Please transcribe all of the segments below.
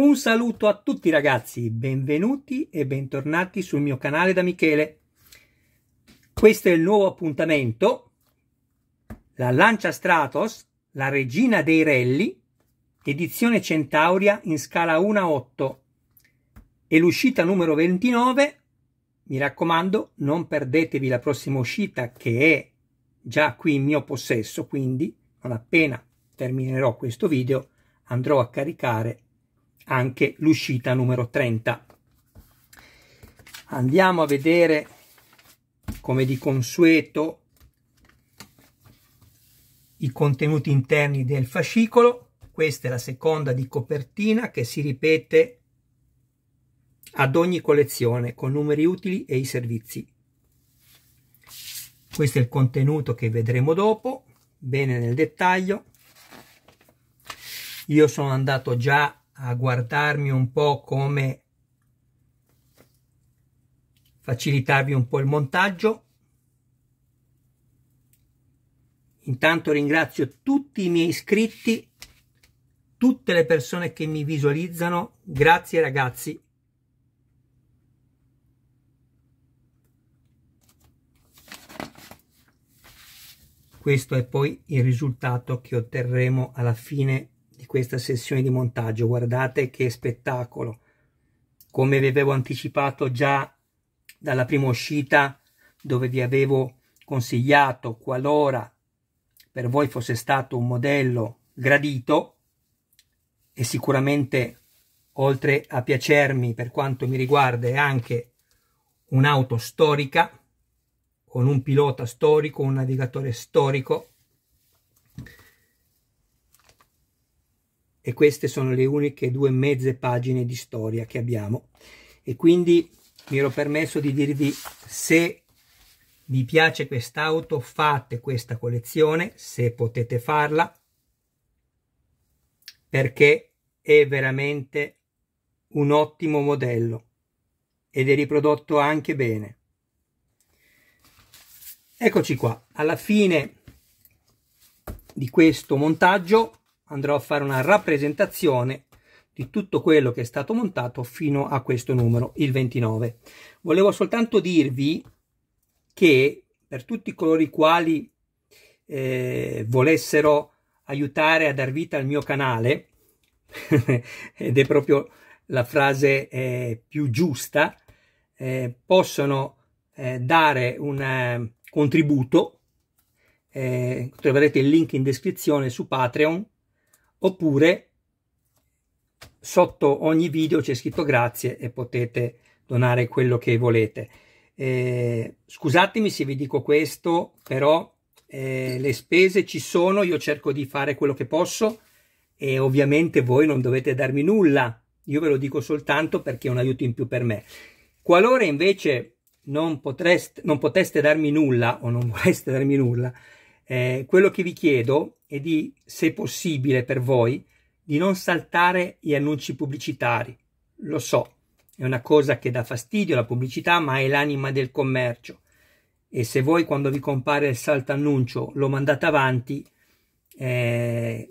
Un saluto a tutti ragazzi, benvenuti e bentornati sul mio canale da Michele. Questo è il nuovo appuntamento, la Lancia Stratos, la regina dei rally, edizione Centauria in scala 1 a 8 e l'uscita numero 29, mi raccomando non perdetevi la prossima uscita che è già qui in mio possesso, quindi non appena terminerò questo video andrò a caricare anche l'uscita numero 30. Andiamo a vedere come di consueto i contenuti interni del fascicolo. Questa è la seconda di copertina che si ripete ad ogni collezione con numeri utili e i servizi. Questo è il contenuto che vedremo dopo, bene nel dettaglio. Io sono andato già a guardarmi un po' come facilitarvi un po' il montaggio. Intanto ringrazio tutti i miei iscritti, tutte le persone che mi visualizzano. Grazie ragazzi. questo è poi il risultato che otterremo alla fine questa sessione di montaggio, guardate che spettacolo. Come vi avevo anticipato già dalla prima uscita, dove vi avevo consigliato qualora per voi fosse stato un modello gradito, e sicuramente oltre a piacermi per quanto mi riguarda è anche un'auto storica, con un pilota storico, un navigatore storico, e queste sono le uniche due mezze pagine di storia che abbiamo e quindi mi ero permesso di dirvi se vi piace quest'auto fate questa collezione se potete farla perché è veramente un ottimo modello ed è riprodotto anche bene eccoci qua alla fine di questo montaggio andrò a fare una rappresentazione di tutto quello che è stato montato fino a questo numero, il 29. Volevo soltanto dirvi che per tutti coloro i quali eh, volessero aiutare a dar vita al mio canale, ed è proprio la frase eh, più giusta, eh, possono eh, dare un eh, contributo, eh, troverete il link in descrizione su Patreon, oppure sotto ogni video c'è scritto grazie e potete donare quello che volete. Eh, scusatemi se vi dico questo, però eh, le spese ci sono, io cerco di fare quello che posso e ovviamente voi non dovete darmi nulla, io ve lo dico soltanto perché è un aiuto in più per me. Qualora invece non, potreste, non poteste darmi nulla o non vorreste darmi nulla, eh, quello che vi chiedo è di, se possibile per voi, di non saltare gli annunci pubblicitari. Lo so, è una cosa che dà fastidio la pubblicità, ma è l'anima del commercio. E se voi quando vi compare il salto annuncio lo mandate avanti, eh,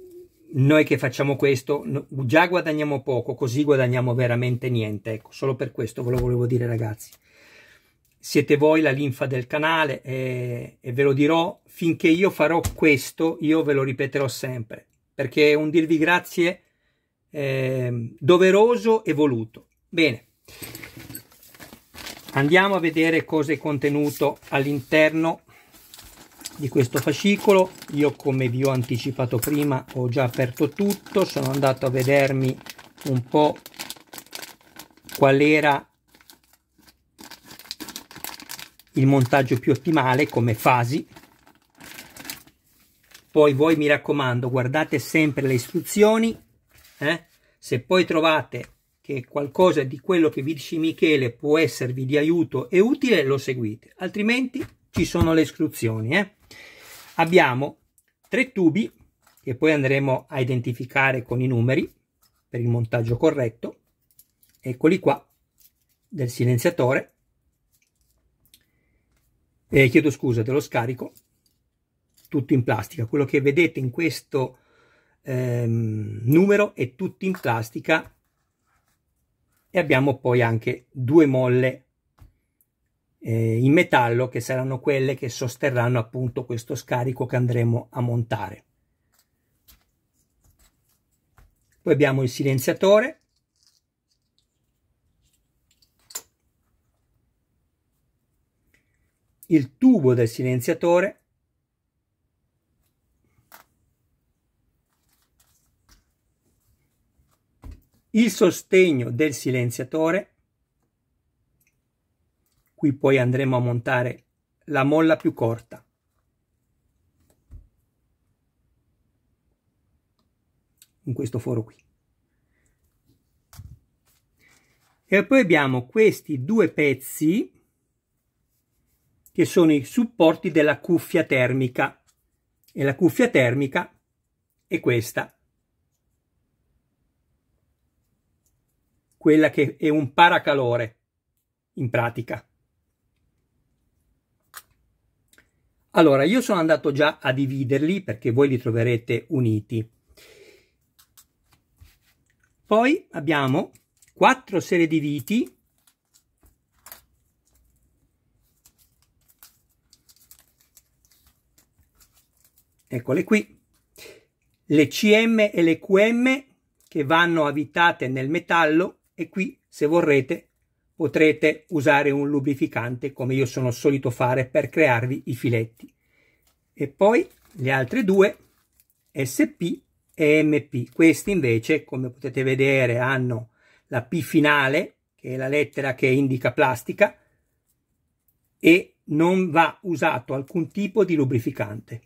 noi che facciamo questo no, già guadagniamo poco, così guadagniamo veramente niente. Ecco, solo per questo ve lo volevo dire ragazzi siete voi la linfa del canale e, e ve lo dirò finché io farò questo, io ve lo ripeterò sempre, perché è un dirvi grazie eh, doveroso e voluto. Bene, andiamo a vedere cosa è contenuto all'interno di questo fascicolo. Io come vi ho anticipato prima ho già aperto tutto, sono andato a vedermi un po' qual era il montaggio più ottimale come fasi poi voi mi raccomando guardate sempre le istruzioni eh? se poi trovate che qualcosa di quello che vi dice Michele può esservi di aiuto e utile lo seguite altrimenti ci sono le istruzioni eh? abbiamo tre tubi che poi andremo a identificare con i numeri per il montaggio corretto eccoli qua del silenziatore eh, chiedo scusa, dello scarico, tutto in plastica. Quello che vedete in questo ehm, numero è tutto in plastica e abbiamo poi anche due molle eh, in metallo che saranno quelle che sosterranno appunto questo scarico che andremo a montare. Poi abbiamo il silenziatore il tubo del silenziatore il sostegno del silenziatore qui poi andremo a montare la molla più corta in questo foro qui e poi abbiamo questi due pezzi che sono i supporti della cuffia termica. E la cuffia termica è questa. Quella che è un paracalore, in pratica. Allora, io sono andato già a dividerli perché voi li troverete uniti. Poi abbiamo quattro serie di viti eccole qui, le CM e le QM che vanno avvitate nel metallo e qui se vorrete potrete usare un lubrificante come io sono solito fare per crearvi i filetti. E poi le altre due SP e MP. Questi invece come potete vedere hanno la P finale che è la lettera che indica plastica e non va usato alcun tipo di lubrificante.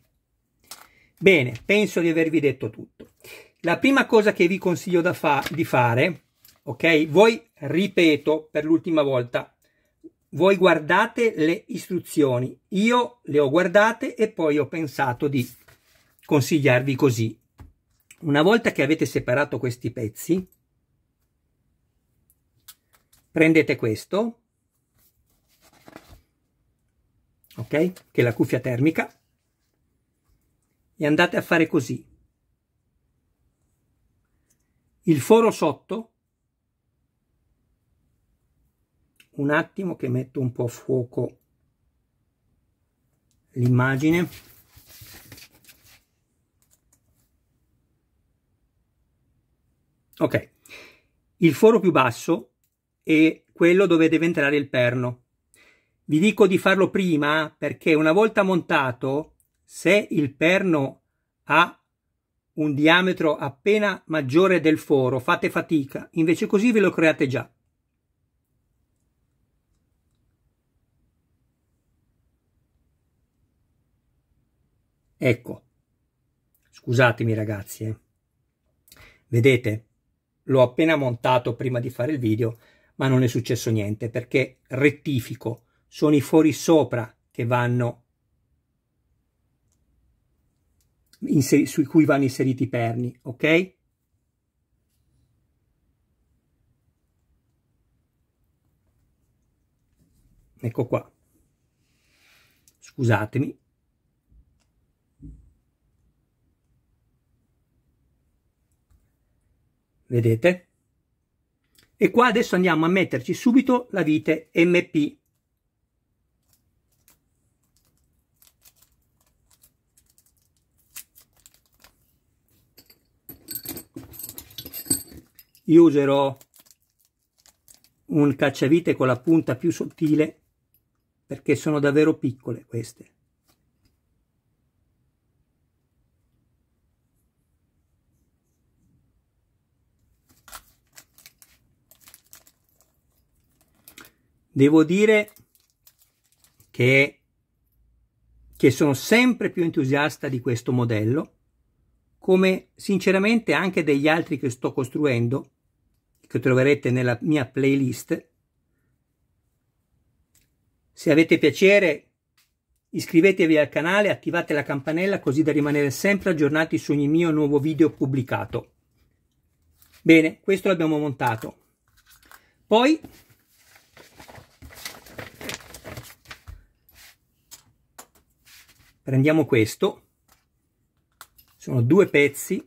Bene, penso di avervi detto tutto. La prima cosa che vi consiglio fa di fare, ok? Voi, ripeto per l'ultima volta, voi guardate le istruzioni. Io le ho guardate e poi ho pensato di consigliarvi così. Una volta che avete separato questi pezzi, prendete questo, ok? Che è la cuffia termica, e andate a fare così. Il foro sotto, un attimo che metto un po' a fuoco l'immagine, ok, il foro più basso è quello dove deve entrare il perno. Vi dico di farlo prima perché una volta montato se il perno ha un diametro appena maggiore del foro, fate fatica, invece così ve lo create già. Ecco, scusatemi ragazzi, eh. vedete, l'ho appena montato prima di fare il video, ma non è successo niente perché rettifico, sono i fori sopra che vanno sui cui vanno inseriti i perni, ok? Ecco qua. Scusatemi. Vedete? E qua adesso andiamo a metterci subito la vite MP io userò un cacciavite con la punta più sottile perché sono davvero piccole queste. Devo dire che, che sono sempre più entusiasta di questo modello, come sinceramente anche degli altri che sto costruendo, che troverete nella mia playlist. Se avete piacere iscrivetevi al canale, e attivate la campanella così da rimanere sempre aggiornati su ogni mio nuovo video pubblicato. Bene, questo l'abbiamo montato. Poi prendiamo questo, sono due pezzi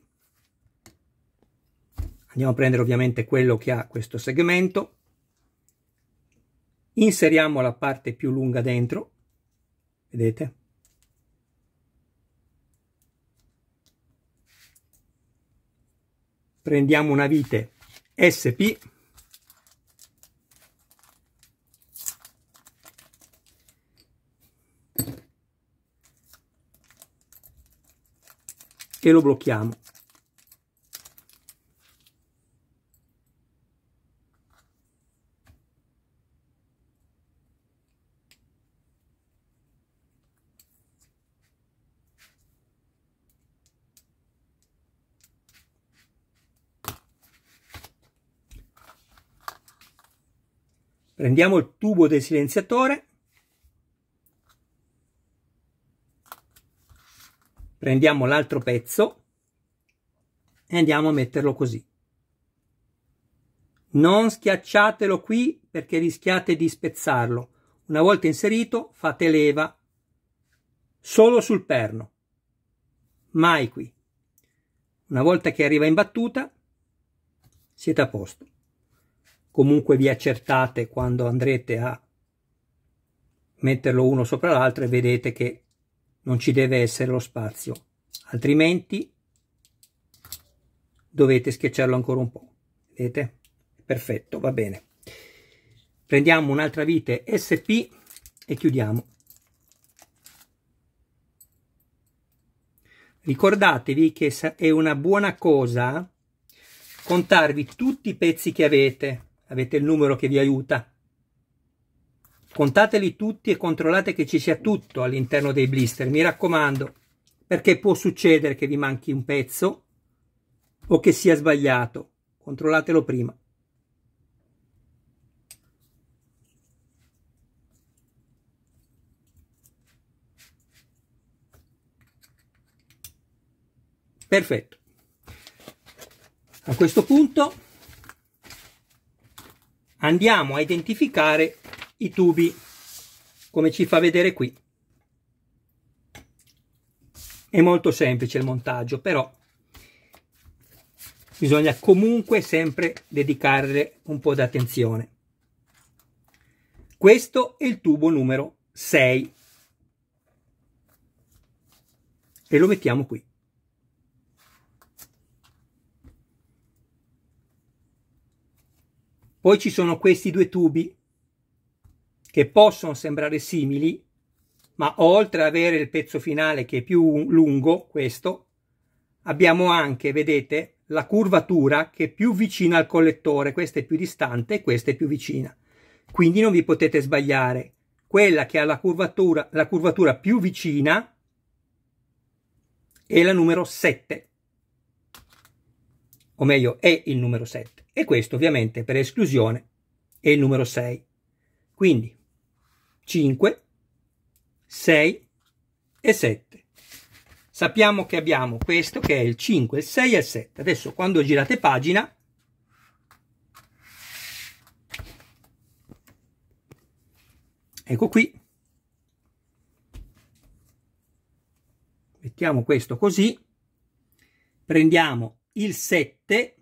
andiamo a prendere ovviamente quello che ha questo segmento, inseriamo la parte più lunga dentro, vedete? Prendiamo una vite SP, e lo blocchiamo. Prendiamo il tubo del silenziatore, prendiamo l'altro pezzo e andiamo a metterlo così. Non schiacciatelo qui perché rischiate di spezzarlo. Una volta inserito fate leva solo sul perno, mai qui. Una volta che arriva in battuta siete a posto comunque vi accertate quando andrete a metterlo uno sopra l'altro e vedete che non ci deve essere lo spazio altrimenti dovete schiacciarlo ancora un po vedete perfetto va bene prendiamo un'altra vite sp e chiudiamo ricordatevi che è una buona cosa contarvi tutti i pezzi che avete avete il numero che vi aiuta. Contateli tutti e controllate che ci sia tutto all'interno dei blister, mi raccomando, perché può succedere che vi manchi un pezzo o che sia sbagliato. Controllatelo prima. Perfetto. A questo punto andiamo a identificare i tubi come ci fa vedere qui è molto semplice il montaggio però bisogna comunque sempre dedicarle un po' d'attenzione questo è il tubo numero 6 e lo mettiamo qui Poi ci sono questi due tubi che possono sembrare simili, ma oltre ad avere il pezzo finale che è più lungo, questo, abbiamo anche, vedete, la curvatura che è più vicina al collettore, questa è più distante e questa è più vicina. Quindi non vi potete sbagliare. Quella che ha la curvatura, la curvatura più vicina è la numero 7, o meglio è il numero 7 e questo ovviamente per esclusione è il numero 6. Quindi 5, 6 e 7. Sappiamo che abbiamo questo che è il 5, il 6 e il 7. Adesso quando girate pagina ecco qui mettiamo questo così prendiamo il 7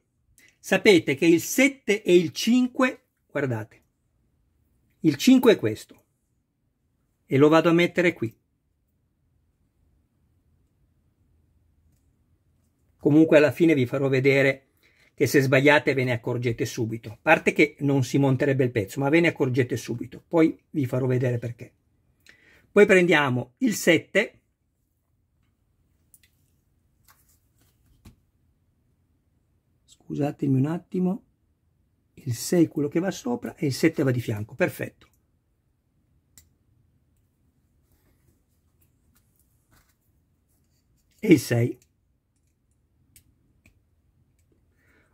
Sapete che il 7 e il 5, guardate, il 5 è questo e lo vado a mettere qui. Comunque alla fine vi farò vedere che se sbagliate ve ne accorgete subito. A parte che non si monterebbe il pezzo, ma ve ne accorgete subito. Poi vi farò vedere perché. Poi prendiamo il 7 scusatemi un attimo, il 6 quello che va sopra e il 7 va di fianco, perfetto. E il 6.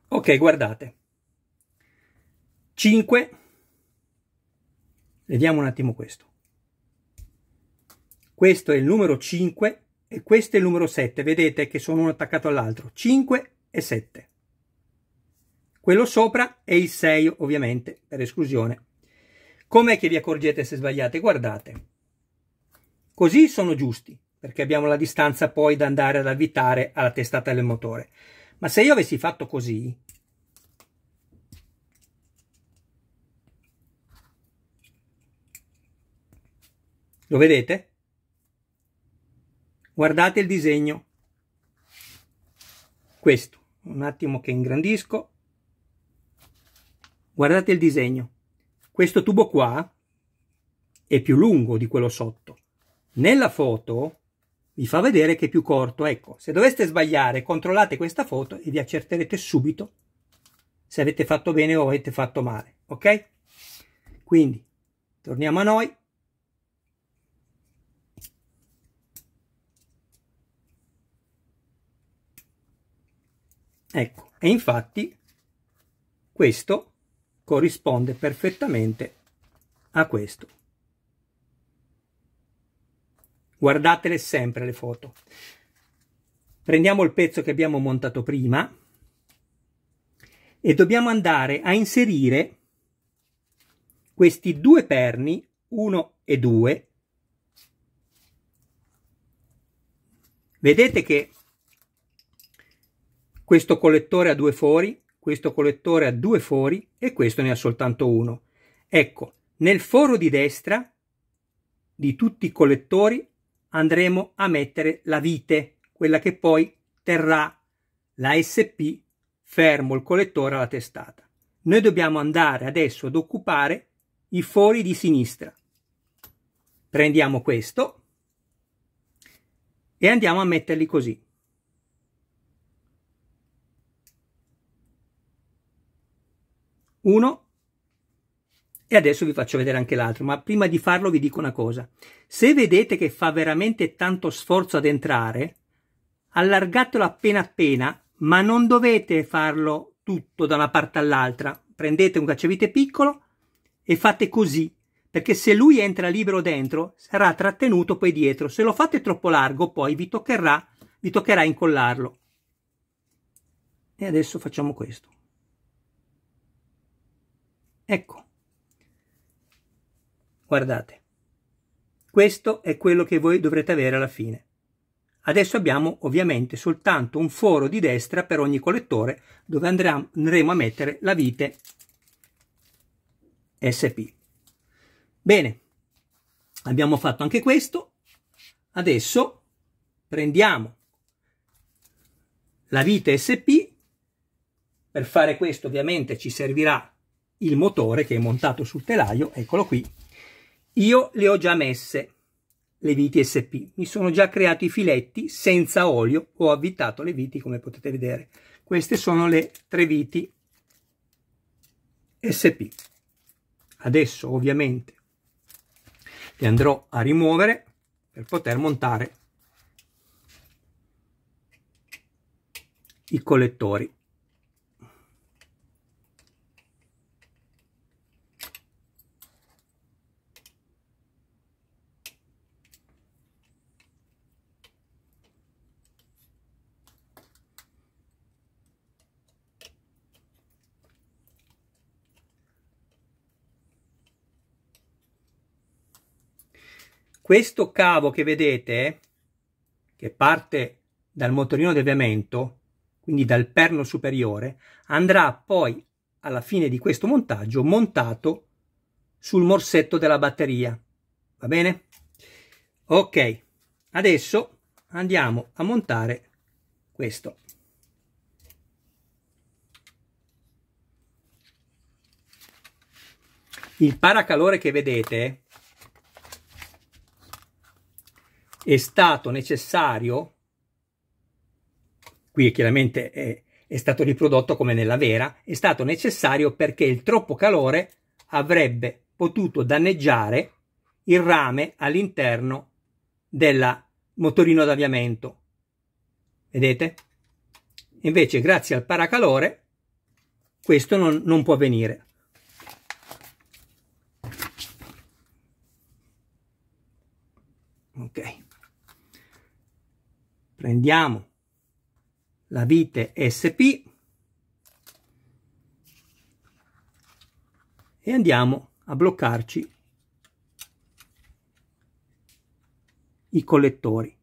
Ok, guardate. 5. Vediamo un attimo questo. Questo è il numero 5 e questo è il numero 7. Vedete che sono uno attaccato all'altro. 5 e 7. Quello sopra e il 6, ovviamente, per esclusione. Com'è che vi accorgete se sbagliate? Guardate. Così sono giusti, perché abbiamo la distanza poi da andare ad avvitare alla testata del motore. Ma se io avessi fatto così, Lo vedete? Guardate il disegno. Questo. Un attimo che ingrandisco. Guardate il disegno. Questo tubo qua è più lungo di quello sotto. Nella foto vi fa vedere che è più corto. Ecco, se doveste sbagliare, controllate questa foto e vi accerterete subito se avete fatto bene o avete fatto male. Ok? Quindi, torniamo a noi. Ecco, e infatti questo corrisponde perfettamente a questo. Guardatele sempre le foto. Prendiamo il pezzo che abbiamo montato prima e dobbiamo andare a inserire questi due perni, 1 e 2. Vedete che questo collettore ha due fori questo collettore ha due fori e questo ne ha soltanto uno. Ecco, nel foro di destra di tutti i collettori andremo a mettere la vite, quella che poi terrà la SP fermo il collettore alla testata. Noi dobbiamo andare adesso ad occupare i fori di sinistra. Prendiamo questo e andiamo a metterli così. uno e adesso vi faccio vedere anche l'altro, ma prima di farlo vi dico una cosa. Se vedete che fa veramente tanto sforzo ad entrare, allargatelo appena appena, ma non dovete farlo tutto da una parte all'altra. Prendete un cacciavite piccolo e fate così, perché se lui entra libero dentro, sarà trattenuto poi dietro. Se lo fate troppo largo, poi vi toccherà, vi toccherà incollarlo. E adesso facciamo questo. Ecco, guardate, questo è quello che voi dovrete avere alla fine. Adesso abbiamo ovviamente soltanto un foro di destra per ogni collettore dove andremo a mettere la vite SP. Bene, abbiamo fatto anche questo. Adesso prendiamo la vite SP. Per fare questo ovviamente ci servirà il motore che è montato sul telaio, eccolo qui, io le ho già messe le viti SP, mi sono già creato i filetti senza olio, ho avvitato le viti come potete vedere. Queste sono le tre viti SP. Adesso ovviamente le andrò a rimuovere per poter montare i collettori. questo cavo che vedete, che parte dal motorino del vemento, quindi dal perno superiore, andrà poi alla fine di questo montaggio montato sul morsetto della batteria. Va bene? Ok, adesso andiamo a montare questo. Il paracalore che vedete è stato necessario, qui chiaramente è, è stato riprodotto come nella vera, è stato necessario perché il troppo calore avrebbe potuto danneggiare il rame all'interno del motorino d'avviamento. Vedete? Invece grazie al paracalore questo non, non può avvenire. prendiamo la vite SP e andiamo a bloccarci i collettori.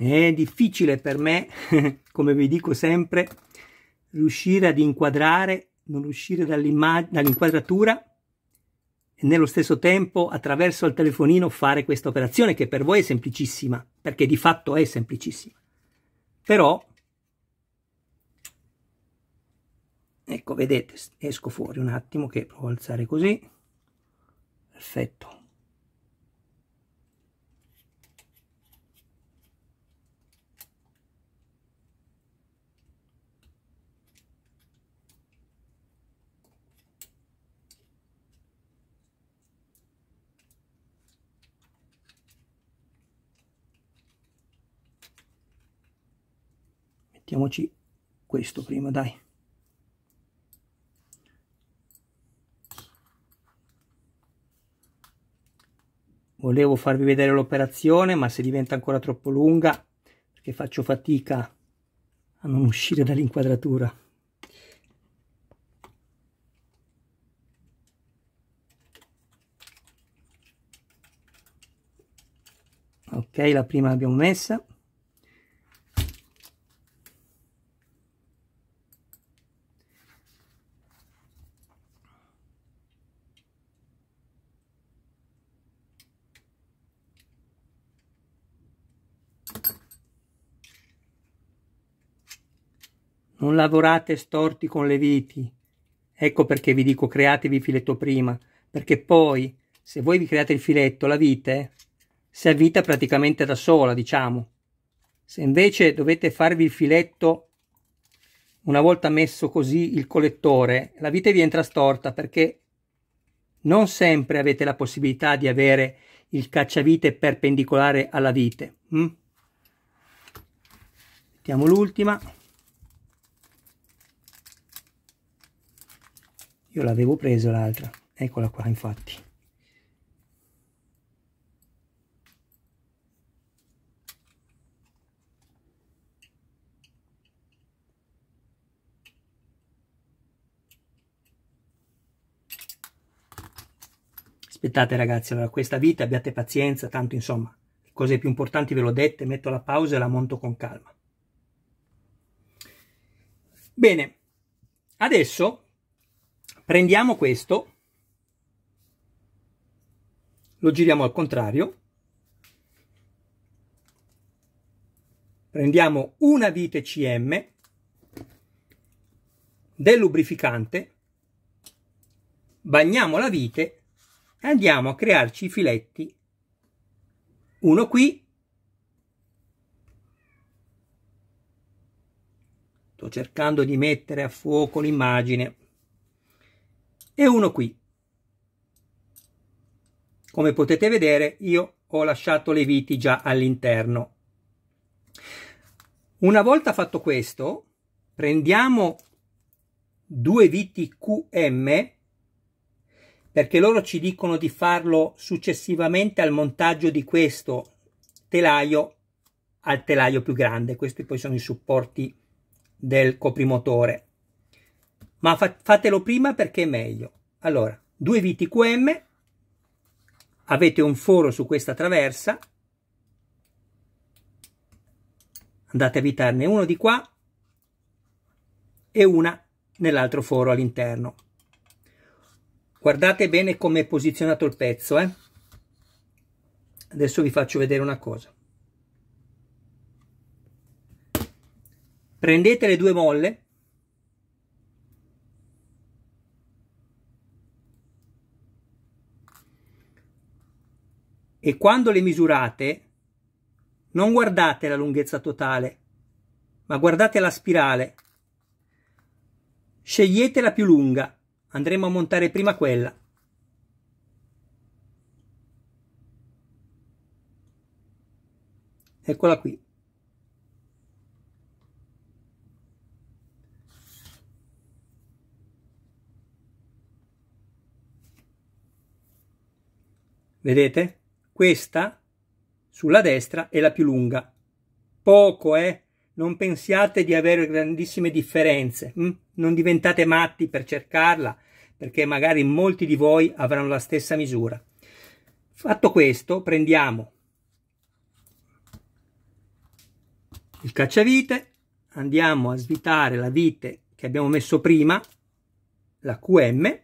È difficile per me, come vi dico sempre, riuscire ad inquadrare, non uscire dall'inquadratura dall e nello stesso tempo attraverso il telefonino fare questa operazione che per voi è semplicissima, perché di fatto è semplicissima. Però, ecco, vedete, esco fuori un attimo che provo a alzare così. Perfetto. mettiamoci questo prima, dai. Volevo farvi vedere l'operazione, ma se diventa ancora troppo lunga, perché faccio fatica a non uscire dall'inquadratura. Ok, la prima l'abbiamo messa. Non lavorate storti con le viti. Ecco perché vi dico createvi il filetto prima, perché poi, se voi vi create il filetto, la vite si avvita praticamente da sola, diciamo. Se invece dovete farvi il filetto una volta messo così il collettore, la vite vi entra storta perché non sempre avete la possibilità di avere il cacciavite perpendicolare alla vite. Mm? Mettiamo l'ultima. io l'avevo preso l'altra eccola qua infatti aspettate ragazzi allora questa vita abbiate pazienza tanto insomma le cose più importanti ve l'ho dette metto la pausa e la monto con calma bene adesso Prendiamo questo, lo giriamo al contrario, prendiamo una vite CM del lubrificante, bagniamo la vite e andiamo a crearci i filetti. Uno qui, sto cercando di mettere a fuoco l'immagine, e uno qui. Come potete vedere io ho lasciato le viti già all'interno. Una volta fatto questo prendiamo due viti QM perché loro ci dicono di farlo successivamente al montaggio di questo telaio al telaio più grande. Questi poi sono i supporti del coprimotore ma fa fatelo prima perché è meglio. Allora, due viti QM, avete un foro su questa traversa, andate a evitarne uno di qua e una nell'altro foro all'interno. Guardate bene come è posizionato il pezzo, eh? Adesso vi faccio vedere una cosa. Prendete le due molle e quando le misurate non guardate la lunghezza totale, ma guardate la spirale. Scegliete la più lunga, andremo a montare prima quella. Eccola qui. Vedete? Questa, sulla destra, è la più lunga. Poco, eh? Non pensiate di avere grandissime differenze. Hm? Non diventate matti per cercarla, perché magari molti di voi avranno la stessa misura. Fatto questo, prendiamo il cacciavite, andiamo a svitare la vite che abbiamo messo prima, la QM,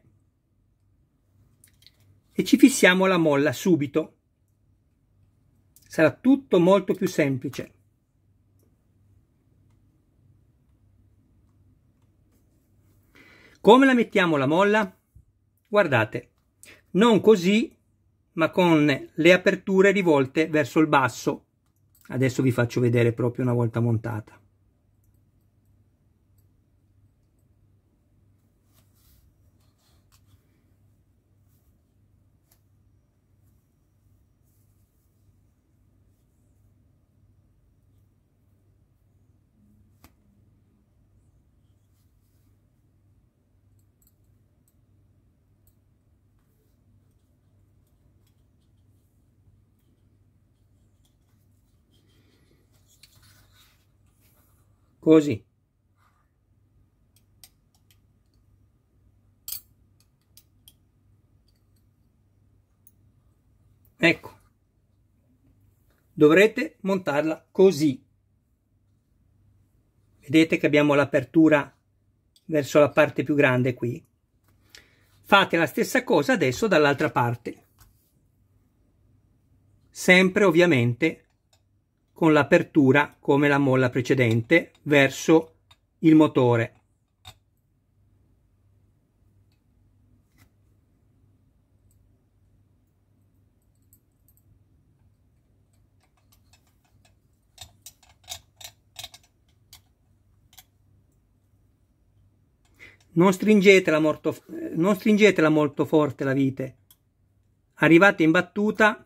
e ci fissiamo la molla subito sarà tutto molto più semplice. Come la mettiamo la molla? Guardate, non così, ma con le aperture rivolte verso il basso. Adesso vi faccio vedere proprio una volta montata. così. Ecco, dovrete montarla così. Vedete che abbiamo l'apertura verso la parte più grande qui. Fate la stessa cosa adesso dall'altra parte. Sempre ovviamente con l'apertura come la molla precedente verso il motore. Non stringetela, molto, eh, non stringetela molto forte la vite. Arrivate in battuta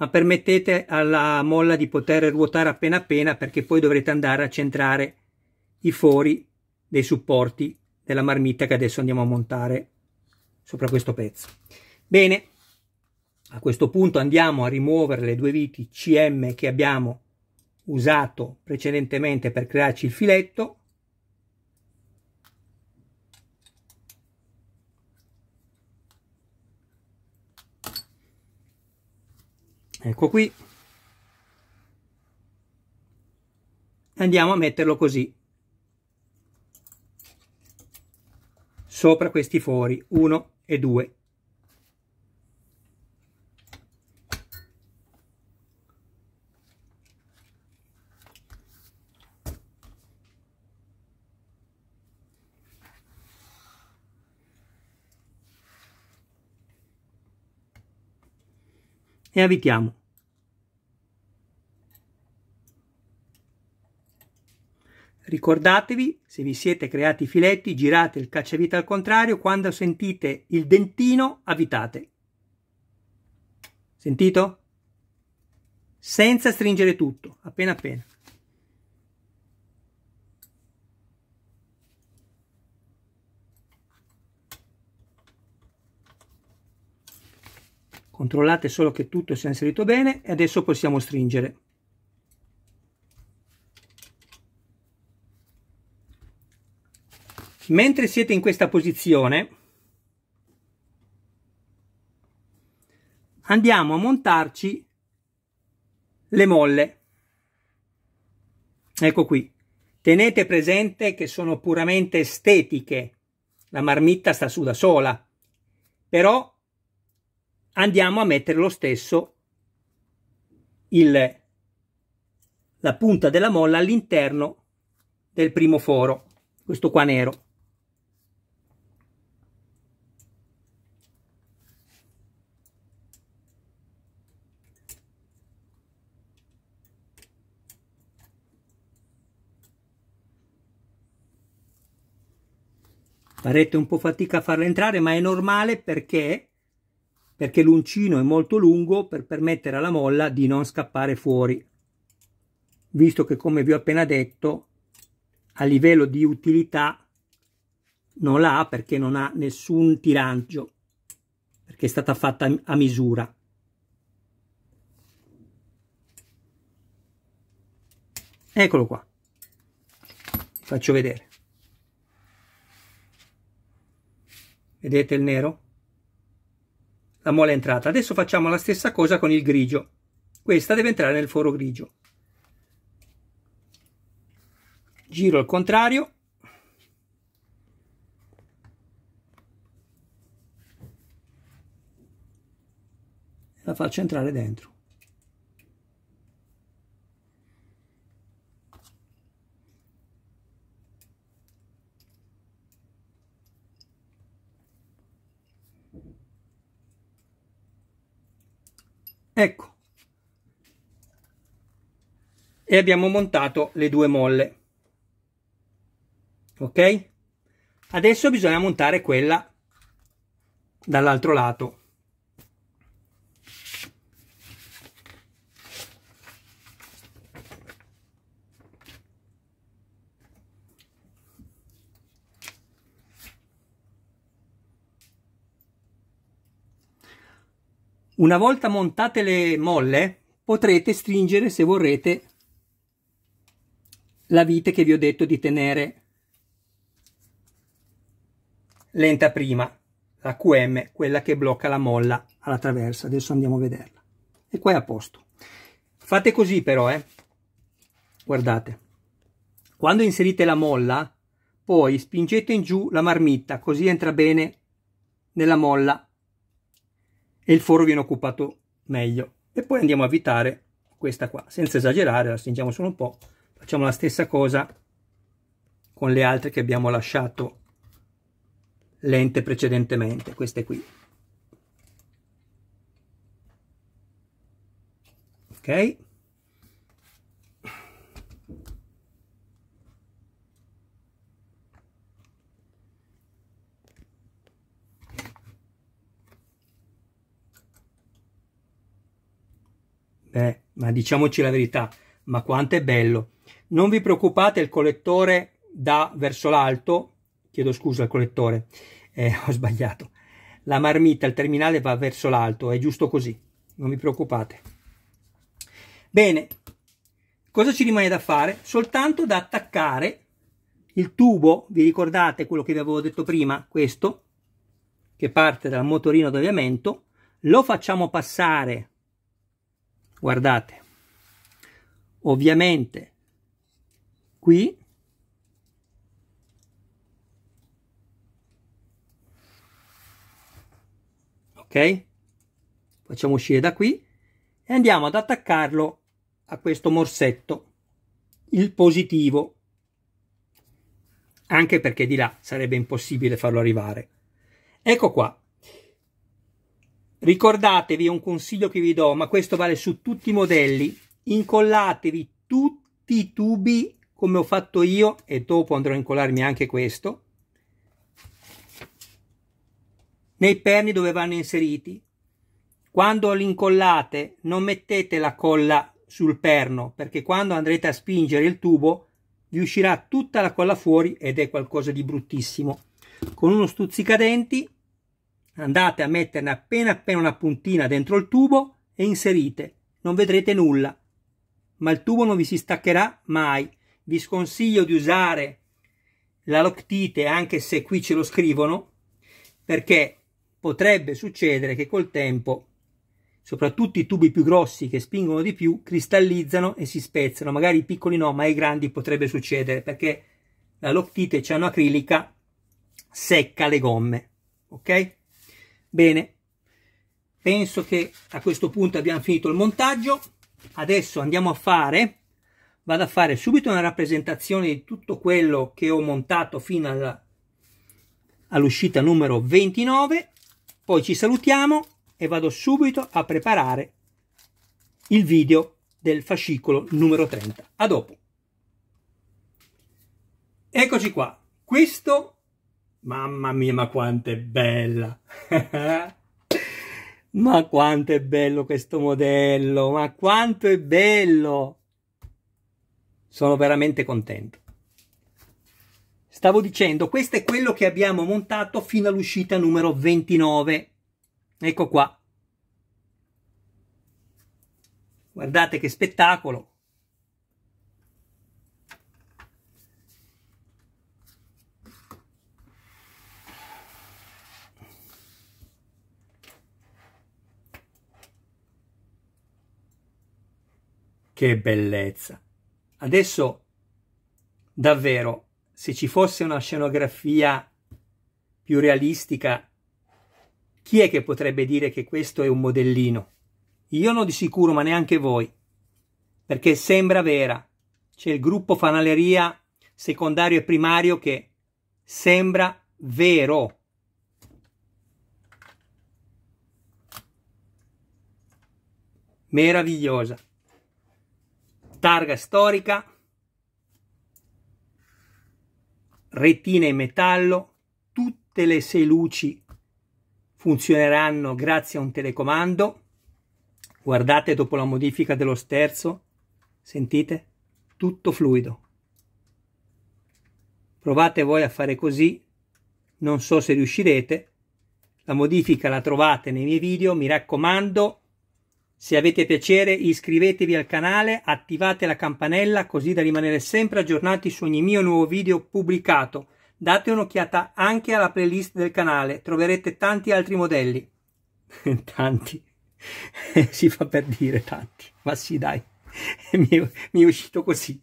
ma permettete alla molla di poter ruotare appena appena perché poi dovrete andare a centrare i fori dei supporti della marmitta che adesso andiamo a montare sopra questo pezzo. Bene, a questo punto andiamo a rimuovere le due viti CM che abbiamo usato precedentemente per crearci il filetto ecco qui andiamo a metterlo così sopra questi fori 1 e 2 e abitiamo. Ricordatevi, se vi siete creati i filetti, girate il cacciavite al contrario, quando sentite il dentino avvitate. Sentito? Senza stringere tutto, appena appena. Controllate solo che tutto sia inserito bene e adesso possiamo stringere. Mentre siete in questa posizione andiamo a montarci le molle. Ecco qui. Tenete presente che sono puramente estetiche. La marmitta sta su da sola. Però andiamo a mettere lo stesso il, la punta della molla all'interno del primo foro, questo qua nero. Farete un po' fatica a farla entrare, ma è normale perché perché l'uncino è molto lungo per permettere alla molla di non scappare fuori, visto che come vi ho appena detto a livello di utilità non l'ha perché non ha nessun tiraggio, perché è stata fatta a misura. Eccolo qua, vi faccio vedere. Vedete il nero? la molla entrata. Adesso facciamo la stessa cosa con il grigio. Questa deve entrare nel foro grigio. Giro al contrario. La faccio entrare dentro. ecco e abbiamo montato le due molle ok adesso bisogna montare quella dall'altro lato Una volta montate le molle potrete stringere se vorrete la vite che vi ho detto di tenere lenta prima, la QM, quella che blocca la molla alla traversa. Adesso andiamo a vederla. E qua è a posto. Fate così però, eh. Guardate. Quando inserite la molla, poi spingete in giù la marmitta, così entra bene nella molla e il foro viene occupato meglio. E poi andiamo a avvitare questa qua, senza esagerare, la stringiamo solo un po'. Facciamo la stessa cosa con le altre che abbiamo lasciato lente precedentemente, queste qui. Ok? Beh, ma diciamoci la verità, ma quanto è bello. Non vi preoccupate, il collettore da verso l'alto, chiedo scusa al collettore, eh, ho sbagliato. La marmita, il terminale va verso l'alto, è giusto così, non vi preoccupate. Bene, cosa ci rimane da fare? Soltanto da attaccare il tubo, vi ricordate quello che vi avevo detto prima, questo, che parte dal motorino d'avviamento, lo facciamo passare guardate ovviamente qui ok facciamo uscire da qui e andiamo ad attaccarlo a questo morsetto il positivo anche perché di là sarebbe impossibile farlo arrivare ecco qua Ricordatevi un consiglio che vi do, ma questo vale su tutti i modelli, incollatevi tutti i tubi come ho fatto io e dopo andrò a incollarmi anche questo nei perni dove vanno inseriti. Quando li incollate non mettete la colla sul perno perché quando andrete a spingere il tubo vi uscirà tutta la colla fuori ed è qualcosa di bruttissimo. Con uno stuzzicadenti Andate a metterne appena appena una puntina dentro il tubo e inserite. Non vedrete nulla. Ma il tubo non vi si staccherà mai. Vi sconsiglio di usare la loctite anche se qui ce lo scrivono perché potrebbe succedere che col tempo soprattutto i tubi più grossi che spingono di più cristallizzano e si spezzano magari i piccoli no ma i grandi potrebbe succedere perché la loctite cianoacrilica secca le gomme ok Bene, penso che a questo punto abbiamo finito il montaggio. Adesso andiamo a fare, vado a fare subito una rappresentazione di tutto quello che ho montato fino all'uscita all numero 29, poi ci salutiamo e vado subito a preparare il video del fascicolo numero 30. A dopo. Eccoci qua. Questo Mamma mia, ma quanto è bella! ma quanto è bello questo modello! Ma quanto è bello! Sono veramente contento. Stavo dicendo, questo è quello che abbiamo montato fino all'uscita numero 29. Ecco qua. Guardate che spettacolo! Che bellezza! Adesso, davvero, se ci fosse una scenografia più realistica, chi è che potrebbe dire che questo è un modellino? Io non di sicuro, ma neanche voi, perché sembra vera. C'è il gruppo fanaleria secondario e primario che sembra vero. Meravigliosa targa storica, retina in metallo, tutte le sei luci funzioneranno grazie a un telecomando. Guardate dopo la modifica dello sterzo, sentite? Tutto fluido. Provate voi a fare così, non so se riuscirete. La modifica la trovate nei miei video, mi raccomando, se avete piacere iscrivetevi al canale, attivate la campanella così da rimanere sempre aggiornati su ogni mio nuovo video pubblicato. Date un'occhiata anche alla playlist del canale, troverete tanti altri modelli. tanti. si fa per dire tanti, ma sì dai, mi è, mi è uscito così.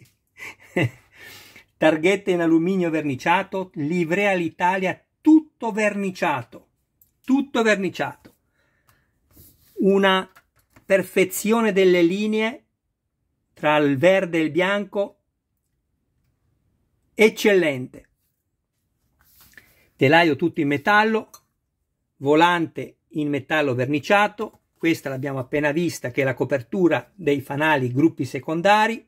Targhette in alluminio verniciato, livrea all'Italia tutto verniciato, tutto verniciato. Una perfezione delle linee tra il verde e il bianco eccellente telaio tutto in metallo volante in metallo verniciato questa l'abbiamo appena vista che è la copertura dei fanali gruppi secondari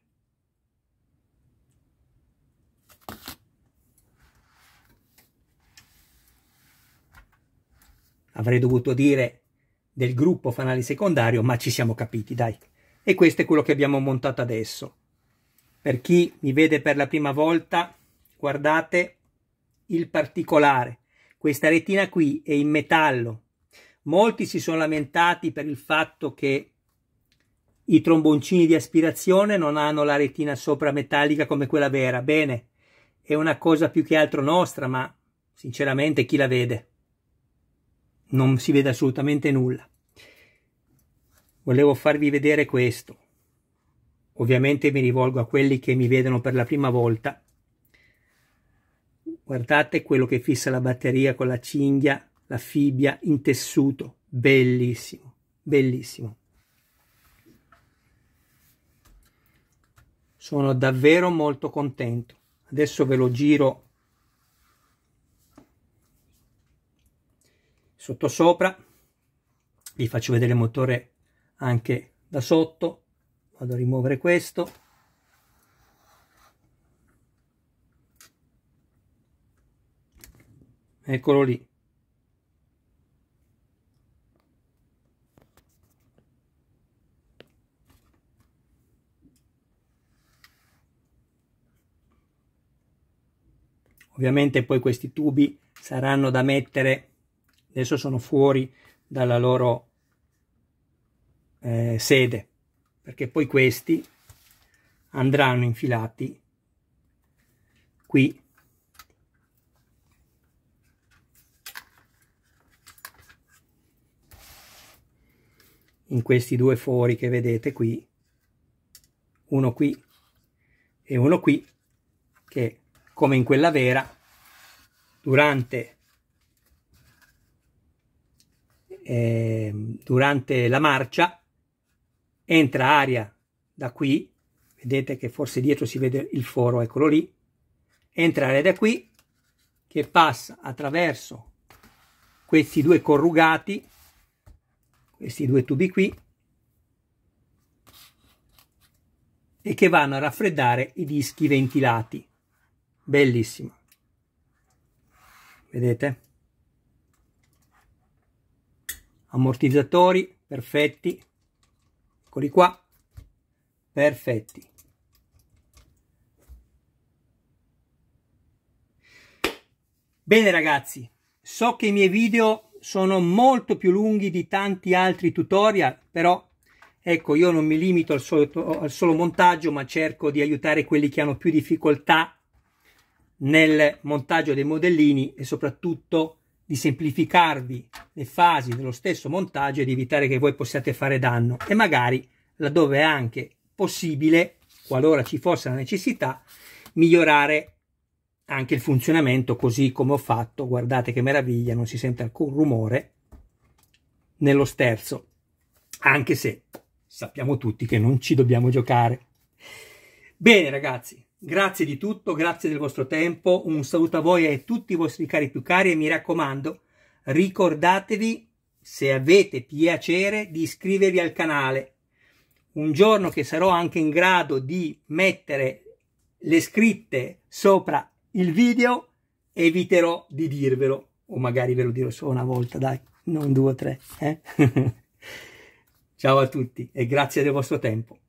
avrei dovuto dire del gruppo fanale secondario, ma ci siamo capiti, dai. E questo è quello che abbiamo montato adesso. Per chi mi vede per la prima volta, guardate il particolare. Questa retina qui è in metallo. Molti si sono lamentati per il fatto che i tromboncini di aspirazione non hanno la retina sopra metallica come quella vera. Bene, è una cosa più che altro nostra, ma sinceramente chi la vede? Non si vede assolutamente nulla. Volevo farvi vedere questo. Ovviamente mi rivolgo a quelli che mi vedono per la prima volta. Guardate quello che fissa la batteria con la cinghia, la fibbia in tessuto. Bellissimo, bellissimo. Sono davvero molto contento. Adesso ve lo giro sotto sopra. Vi faccio vedere il motore anche da sotto vado a rimuovere questo eccolo lì ovviamente poi questi tubi saranno da mettere adesso sono fuori dalla loro eh, sede perché poi questi andranno infilati qui in questi due fori che vedete qui uno qui e uno qui che come in quella vera durante eh, durante la marcia entra aria da qui, vedete che forse dietro si vede il foro, eccolo lì, entra aria da qui che passa attraverso questi due corrugati, questi due tubi qui, e che vanno a raffreddare i dischi ventilati. Bellissimo. Vedete? Ammortizzatori perfetti eccoli qua, perfetti. Bene ragazzi, so che i miei video sono molto più lunghi di tanti altri tutorial, però ecco io non mi limito al, solito, al solo montaggio, ma cerco di aiutare quelli che hanno più difficoltà nel montaggio dei modellini e soprattutto di semplificarvi le fasi dello stesso montaggio e di evitare che voi possiate fare danno e magari laddove è anche possibile, qualora ci fosse la necessità, migliorare anche il funzionamento così come ho fatto. Guardate che meraviglia, non si sente alcun rumore nello sterzo, anche se sappiamo tutti che non ci dobbiamo giocare. Bene ragazzi, Grazie di tutto, grazie del vostro tempo, un saluto a voi e a tutti i vostri cari più cari e mi raccomando, ricordatevi, se avete piacere, di iscrivervi al canale. Un giorno che sarò anche in grado di mettere le scritte sopra il video, eviterò di dirvelo, o magari ve lo dirò solo una volta, dai, non due o tre. Eh? Ciao a tutti e grazie del vostro tempo.